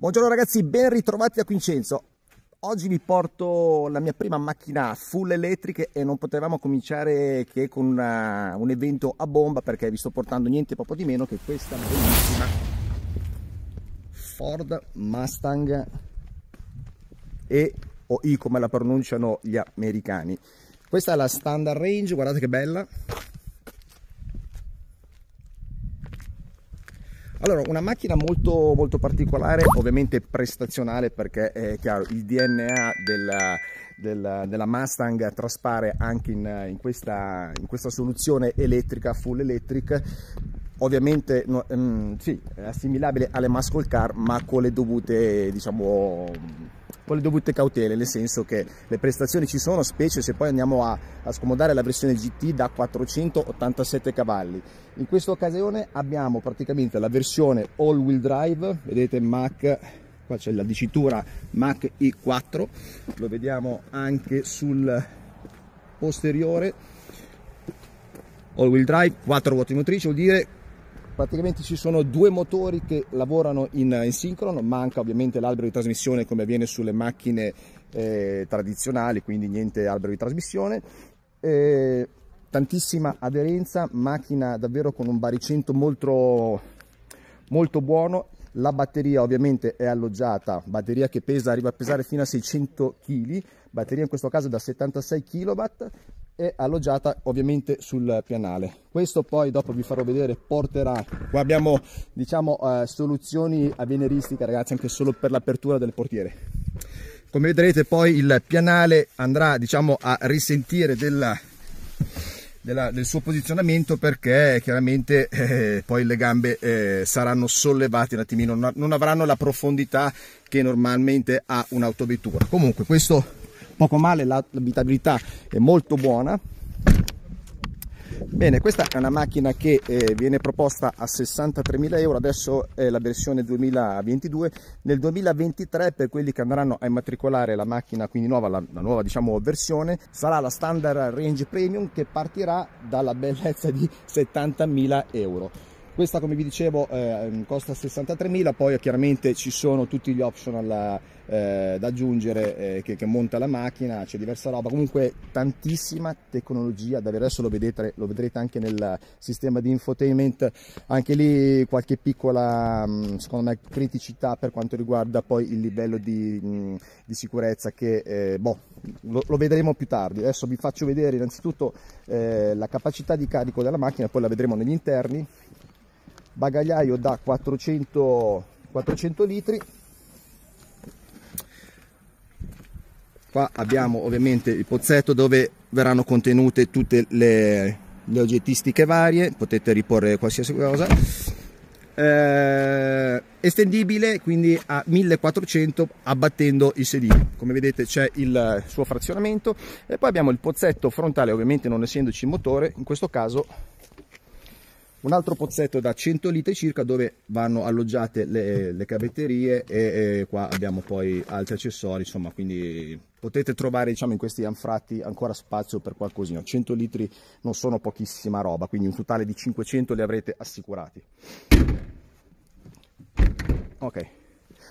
Buongiorno ragazzi, ben ritrovati da Quincenzo. Oggi vi porto la mia prima macchina full elettrica e non potevamo cominciare che con una, un evento a bomba perché vi sto portando niente poco di meno che questa bellissima Ford Mustang E o I come la pronunciano gli americani. Questa è la standard range, guardate che bella, Allora, una macchina molto, molto particolare, ovviamente prestazionale perché è chiaro, il DNA della, della, della Mustang traspare anche in, in, questa, in questa soluzione elettrica, full electric, ovviamente no, mm, sì, assimilabile alle muscle car ma con le dovute diciamo con le dovute cautele, nel senso che le prestazioni ci sono, specie se poi andiamo a, a scomodare la versione GT da 487 cavalli. In questa occasione abbiamo praticamente la versione all-wheel drive, vedete Mac qua c'è la dicitura Mac i4 lo vediamo anche sul posteriore all wheel drive 4 ruote motrici vuol dire praticamente ci sono due motori che lavorano in, in sincrono, manca ovviamente l'albero di trasmissione come avviene sulle macchine eh, tradizionali, quindi niente albero di trasmissione. Eh, tantissima aderenza, macchina davvero con un baricento molto, molto buono la batteria ovviamente è alloggiata, batteria che pesa, arriva a pesare fino a 600 kg, batteria in questo caso da 76 kW, e alloggiata ovviamente sul pianale questo poi dopo vi farò vedere porterà qua abbiamo diciamo eh, soluzioni avveniristiche ragazzi anche solo per l'apertura del portiere come vedrete poi il pianale andrà diciamo a risentire della, della, del suo posizionamento perché chiaramente eh, poi le gambe eh, saranno sollevate un attimino non, avranno la profondità che normalmente ha un'autovettura comunque questo poco male, l'abitabilità è molto buona. Bene, questa è una macchina che eh, viene proposta a 63.000 euro, adesso è la versione 2022. Nel 2023 per quelli che andranno a immatricolare la macchina, quindi nuova, la, la nuova diciamo, versione, sarà la standard range premium che partirà dalla bellezza di 70.000 euro. Questa come vi dicevo eh, ehm, costa 63.000, poi eh, chiaramente ci sono tutti gli optional eh, da aggiungere eh, che, che, monta la macchina, c'è diversa roba, comunque tantissima tecnologia, davvero adesso lo vedrete, lo vedrete anche nel sistema di infotainment, anche lì qualche piccola mm, secondo me criticità per quanto riguarda poi il livello di, mm, di sicurezza che eh, boh, lo, lo, vedremo più tardi, adesso vi faccio vedere innanzitutto eh, la capacità di carico della macchina, poi la vedremo negli interni bagagliaio da 400, 400 litri qua abbiamo ovviamente il pozzetto dove verranno contenute tutte le, le oggettistiche varie potete riporre qualsiasi cosa eh, estendibile quindi a 1400 abbattendo il sedile come vedete c'è il suo frazionamento e poi abbiamo il pozzetto frontale ovviamente non essendoci il motore in questo caso un altro pozzetto da 100 litri circa dove vanno alloggiate le, le cavetterie e, e, qua abbiamo poi altri accessori insomma quindi potete trovare diciamo in questi anfratti ancora spazio per qualcosina 100 litri non sono pochissima roba quindi un totale di 500 li avrete assicurati ok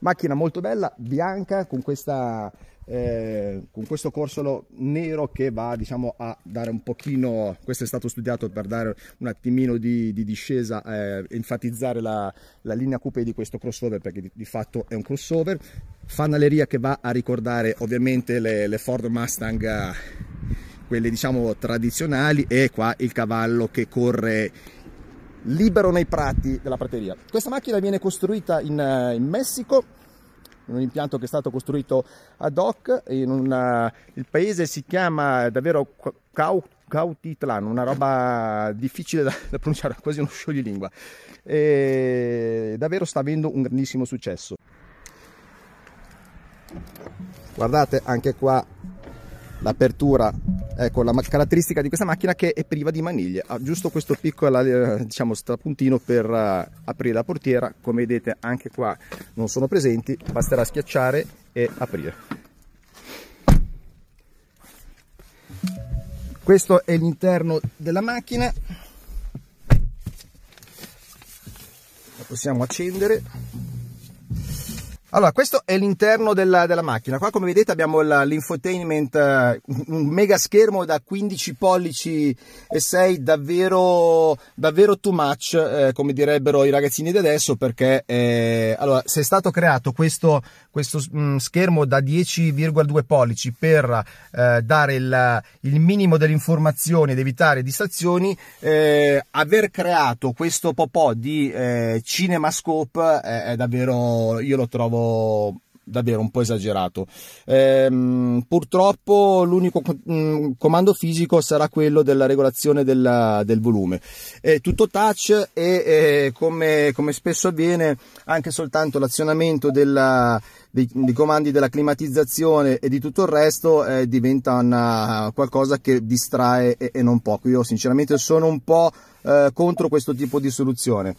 macchina molto bella bianca con questa eh, con questo corsolo nero che va diciamo a dare un pochino, questo è stato studiato per dare un attimino di, di discesa, eh, enfatizzare la, la, linea coupé di questo crossover perché di, di, fatto è un crossover, fanaleria che va a ricordare ovviamente le, le Ford Mustang quelle diciamo tradizionali e qua il cavallo che corre libero nei prati della prateria. Questa macchina viene costruita in, eh, in Messico un impianto che è stato costruito ad hoc. Una, il paese si chiama davvero Cautitlan, una roba difficile da, da pronunciare, quasi uno scioglilingua. E davvero sta avendo un grandissimo successo. Guardate anche qua l'apertura Ecco, la caratteristica di questa macchina che è priva di maniglie, ha ah, giusto questo piccolo eh, diciamo, strapuntino per eh, aprire la portiera, come vedete anche qua non sono presenti, basterà schiacciare e aprire. Questo è l'interno della macchina, la possiamo accendere. Allora, questo è l'interno della, della, macchina. Qua, come vedete, abbiamo l'infotainment, eh, un mega schermo da 15 pollici e 6, davvero, davvero too much, eh, come direbbero i ragazzini di adesso, perché eh, allora, se è stato creato questo, questo mh, mm, schermo da 10,2 pollici per eh, dare il, il, minimo delle informazioni ed evitare distrazioni, eh, aver creato questo popò di eh, cinemascope è davvero, io lo trovo davvero un po' esagerato. Ehm, purtroppo l'unico mm, comando fisico sarà quello della regolazione della, del volume. È eh, tutto touch e eh, come, come, spesso avviene anche soltanto l'azionamento della, dei, dei, comandi della climatizzazione e di tutto il resto eh, diventa una, qualcosa che distrae e, e, non poco. Io sinceramente sono un po' eh, contro questo tipo di soluzione.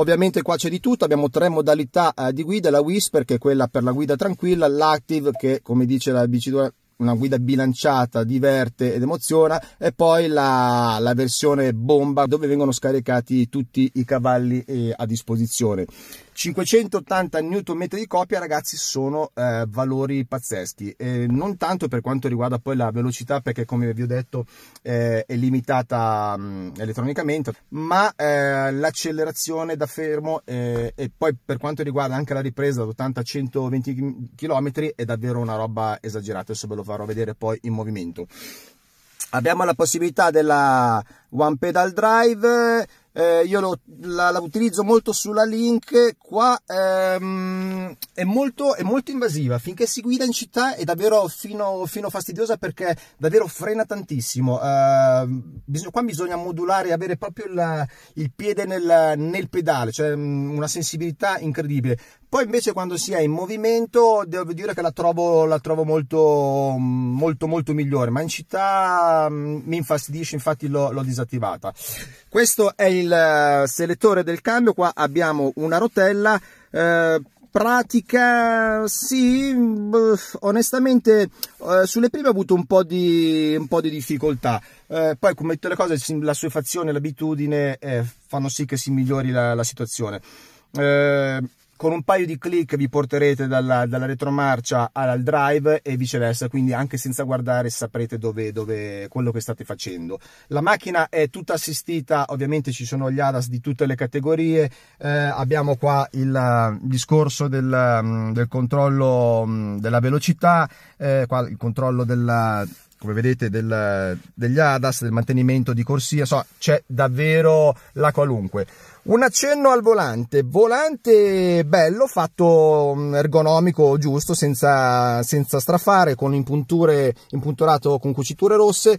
Ovviamente qua c'è di tutto, abbiamo tre modalità eh, di guida, la Whisper che è quella per la guida tranquilla, l'Active che come dice la BC2 una guida bilanciata, diverte ed emoziona e poi la, la versione bomba dove vengono scaricati tutti i cavalli eh, a disposizione. 580 Nm di coppia ragazzi sono eh, valori pazzeschi, eh, non tanto per quanto riguarda poi la velocità perché come vi ho detto eh, è limitata mh, mm, elettronicamente, ma eh, l'accelerazione da fermo eh, e poi per quanto riguarda anche la ripresa da 80 a 120 km è davvero una roba esagerata, adesso ve lo farò vedere poi in movimento abbiamo la possibilità della one pedal drive eh, io lo, la, la, utilizzo molto sulla link, qua ehm, è molto, è molto invasiva. Finché si guida in città è davvero fino, fino fastidiosa perché davvero frena tantissimo. Uh, ehm, bisogna, qua bisogna modulare, avere proprio la, il piede nel, nel pedale, cioè mh, mm, una sensibilità incredibile. Poi invece quando si è in movimento devo dire che la trovo, la trovo molto, molto, molto migliore, ma in città mh, mm, mi infastidisce, infatti l'ho, l'ho disattivata. Questo è il eh, selettore del cambio, qua abbiamo una rotella. Eh, pratica sì onestamente eh, sulle prime ho avuto un po' di, un po di difficoltà eh, poi come tutte le cose la sua fazione l'abitudine eh, fanno sì che si migliori la, la situazione con un paio di click vi porterete dalla, dalla retromarcia al, drive e viceversa, quindi anche senza guardare saprete dove, dove, quello che state facendo. La macchina è tutta assistita, ovviamente ci sono gli ADAS di tutte le categorie, eh, abbiamo qua il eh, discorso del, mm, del controllo mm, della velocità, eh, il controllo della, come vedete del, degli ADAS, del mantenimento di corsia, so, c'è davvero la qualunque. Un accenno al volante, volante bello, fatto mm, ergonomico giusto, senza, senza strafare, con impunture, impunturato con cuciture rosse,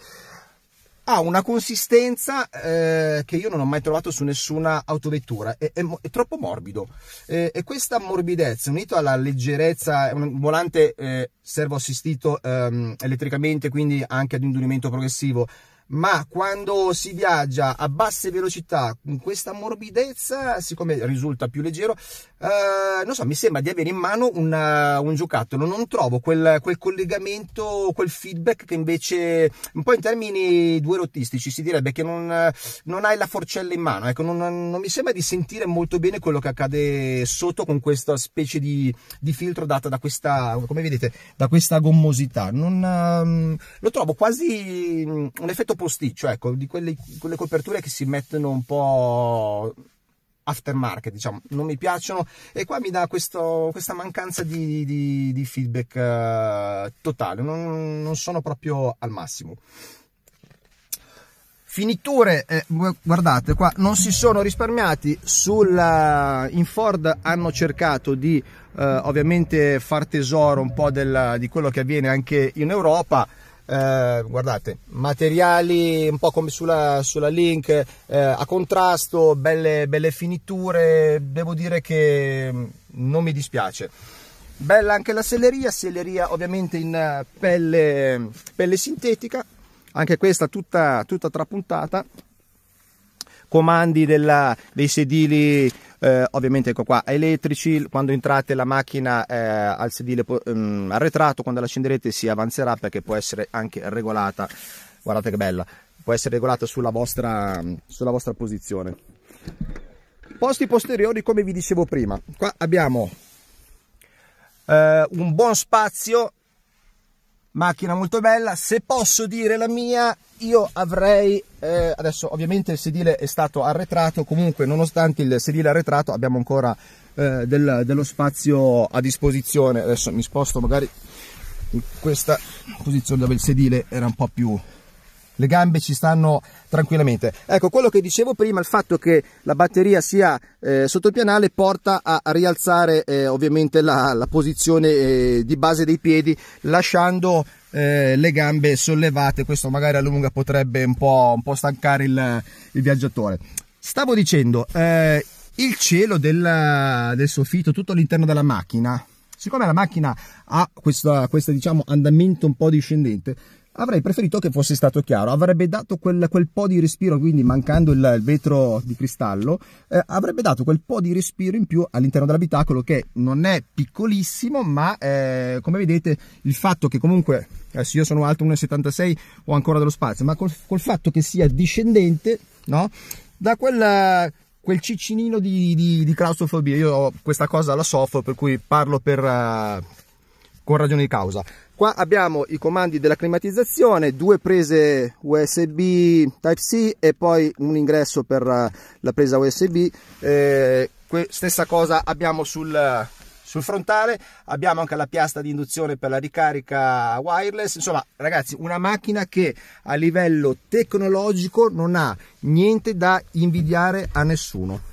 ha una consistenza eh, che io non ho mai trovato su nessuna autovettura, è, è, è troppo morbido eh, e questa morbidezza unito alla leggerezza, è un volante eh, servo assistito ehm, elettricamente quindi anche ad indurimento progressivo, ma quando si viaggia a basse velocità con questa morbidezza, siccome risulta più leggero, eh, non so, mi sembra di avere in mano una, eh, un giocattolo, non trovo quel, quel, collegamento, quel feedback che invece, un po' in termini due rotistici, si direbbe che non, non hai la forcella in mano, ecco, non, non, mi sembra di sentire molto bene quello che accade sotto con questa specie di, di filtro data da questa, come vedete, da questa gommosità. Non, um, lo trovo quasi mm, un effetto posticcio, ecco, di quelle, quelle coperture che si mettono un po' aftermarket, diciamo, non mi piacciono e qua mi dà questo, questa mancanza di, di, di feedback uh, totale, non, non, sono proprio al massimo. Finiture, eh, guardate qua, non si sono risparmiati sulla, eh, in Ford hanno cercato di uh, ovviamente far tesoro un po' del, di quello che avviene anche in Europa, eh, guardate, materiali un po' come sulla, sulla Link, eh, a contrasto, belle, belle finiture, devo dire che mm, non mi dispiace. Bella anche la selleria, selleria ovviamente in eh, pelle, pelle sintetica, anche questa tutta, tutta trapuntata, comandi della, dei sedili eh, ovviamente ecco qua elettrici quando entrate la macchina eh, al sedile ehm, arretrato quando la scenderete si avanzerà perché può essere anche regolata guardate che bella può essere regolata sulla vostra, sulla vostra posizione posti posteriori come vi dicevo prima qua abbiamo eh, un buon spazio macchina molto bella se posso dire la mia io avrei eh, adesso ovviamente il sedile è stato arretrato comunque nonostante il sedile arretrato abbiamo ancora eh, del, dello spazio a disposizione adesso mi sposto magari in questa posizione dove il sedile era un po' più le gambe ci stanno tranquillamente. Ecco, quello che dicevo prima, il fatto che la batteria sia eh, sotto il pianale porta a, rialzare eh, ovviamente la, la posizione eh, di base dei piedi, lasciando eh, le gambe sollevate, questo magari a lunga potrebbe un po', un po stancare il, il, viaggiatore. Stavo dicendo, eh, il cielo del, del soffitto, tutto l'interno della macchina, siccome la macchina ha questo diciamo, andamento un po' discendente, Avrei preferito che fosse stato chiaro, avrebbe dato quel, quel po' di respiro, quindi mancando il, il vetro di cristallo, eh, avrebbe dato quel po' di respiro in più all'interno dell'abitacolo che non è piccolissimo, ma eh, come vedete il fatto che comunque adesso eh, io sono alto 1,76 ho ancora dello spazio, ma col, col fatto che sia discendente, no? Da quella quel ciccinino di, di, di claustrofobia. Io questa cosa la soffro, per cui parlo per, uh, con ragione di causa. Qua abbiamo i comandi della climatizzazione, due prese USB Type-C e poi un ingresso per eh, la presa USB. Eh, stessa cosa abbiamo sul, sul frontale abbiamo anche la piastra di induzione per la ricarica wireless insomma ragazzi una macchina che a livello tecnologico non ha niente da invidiare a nessuno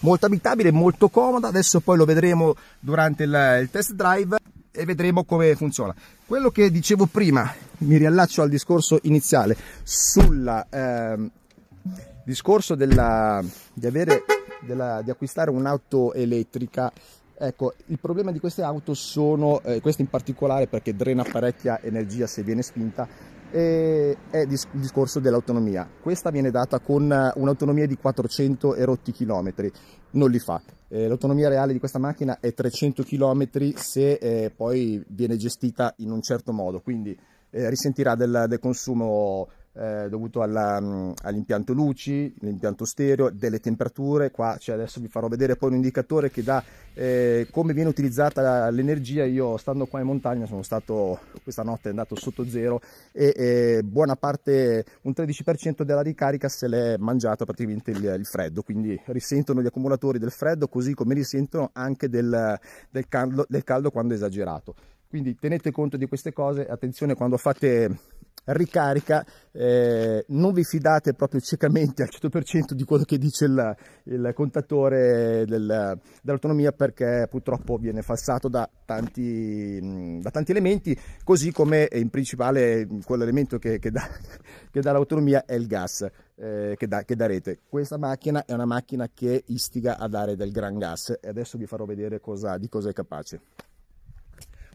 molto abitabile, molto comoda, adesso poi lo vedremo durante il, il test drive e vedremo come funziona. Quello che dicevo prima, mi riallaccio al discorso iniziale, sul eh, discorso della, di, avere, della, di acquistare un'auto elettrica Ecco, il problema di queste auto sono, eh, questa in particolare perché drena parecchia energia se viene spinta, eh, è il discorso dell'autonomia. Questa viene data con eh, un'autonomia di 400 e rotti chilometri, non li fa. Eh, l'autonomia reale di questa macchina è 300 km se eh, poi viene gestita in un certo modo, quindi eh, risentirà del, del consumo eh, dovuto alla, mh, mm, all'impianto luci, l'impianto stereo, delle temperature. Qua cioè adesso vi farò vedere poi un indicatore che dà eh, come viene utilizzata l'energia. Io stando qua in montagna sono stato questa notte è andato sotto zero e eh, buona parte, un 13% della ricarica se l'è mangiato praticamente il, il, freddo. Quindi risentono gli accumulatori del freddo, così come risentono anche del, del, caldo, del caldo quando esagerato. Quindi tenete conto di queste cose, attenzione quando fate ricarica, eh, non vi fidate proprio ciecamente al 100% di quello che dice il, il contatore del, dell'autonomia perché purtroppo viene falsato da tanti, da tanti elementi, così come in principale quell'elemento che, che, dà, che dà l'autonomia è il gas. Eh, che, da, che darete questa macchina è una macchina che istiga a dare del gran gas e adesso vi farò vedere cosa, di cosa è capace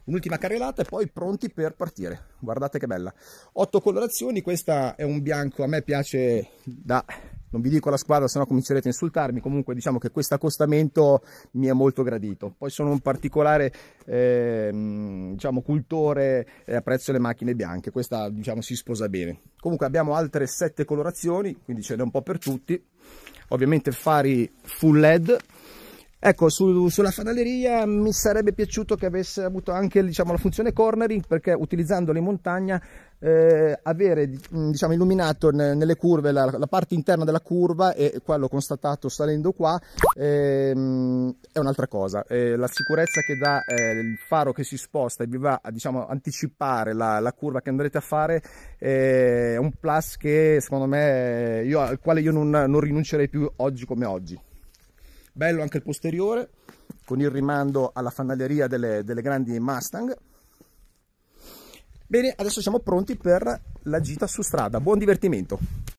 un'ultima carrellata e poi pronti per partire guardate che bella otto colorazioni questa è un bianco a me piace da non vi dico la squadra sennò comincerete a insultarmi comunque diciamo che questo accostamento mi è molto gradito poi sono un particolare eh, diciamo cultore e apprezzo le macchine bianche questa diciamo si sposa bene comunque abbiamo altre sette colorazioni quindi ce n'è un po' per tutti ovviamente fari full led Ecco, su, sulla fanaleria mi sarebbe piaciuto che avesse avuto anche diciamo, la funzione cornering perché utilizzandola in montagna eh, avere mm, diciamo, illuminato nelle curve la, la, parte interna della curva e quello constatato salendo qua ehm, è un'altra cosa. Eh, la sicurezza che dà eh, il faro che si sposta e vi va a diciamo, anticipare la, la, curva che andrete a fare è un plus che secondo me io, al quale io non, non rinuncerei più oggi come oggi bello anche il posteriore con il rimando alla fanaleria delle, delle grandi Mustang bene adesso siamo pronti per la gita su strada buon divertimento